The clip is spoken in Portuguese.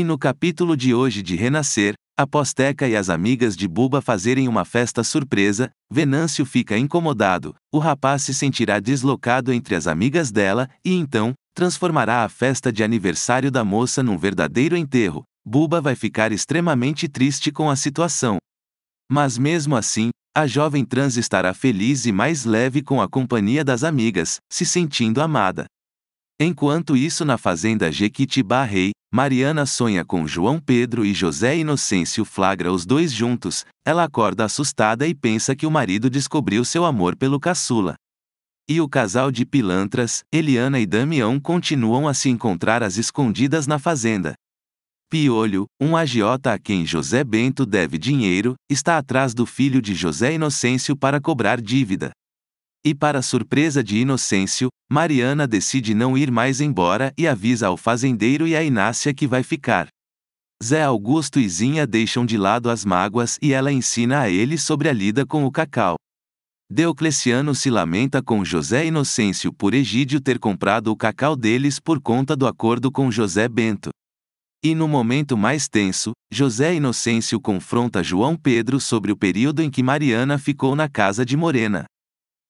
E no capítulo de hoje de Renascer, após Teca e as amigas de Buba fazerem uma festa surpresa, Venâncio fica incomodado, o rapaz se sentirá deslocado entre as amigas dela e então, transformará a festa de aniversário da moça num verdadeiro enterro. Buba vai ficar extremamente triste com a situação. Mas mesmo assim, a jovem trans estará feliz e mais leve com a companhia das amigas, se sentindo amada. Enquanto isso na fazenda Jequitibá Rei, Mariana sonha com João Pedro e José Inocêncio flagra os dois juntos, ela acorda assustada e pensa que o marido descobriu seu amor pelo caçula. E o casal de pilantras, Eliana e Damião continuam a se encontrar às escondidas na fazenda. Piolho, um agiota a quem José Bento deve dinheiro, está atrás do filho de José Inocêncio para cobrar dívida. E para surpresa de Inocêncio, Mariana decide não ir mais embora e avisa ao fazendeiro e a Inácia que vai ficar. Zé Augusto e Zinha deixam de lado as mágoas e ela ensina a ele sobre a lida com o cacau. Deocleciano se lamenta com José Inocêncio por Egídio ter comprado o cacau deles por conta do acordo com José Bento. E no momento mais tenso, José Inocêncio confronta João Pedro sobre o período em que Mariana ficou na casa de Morena.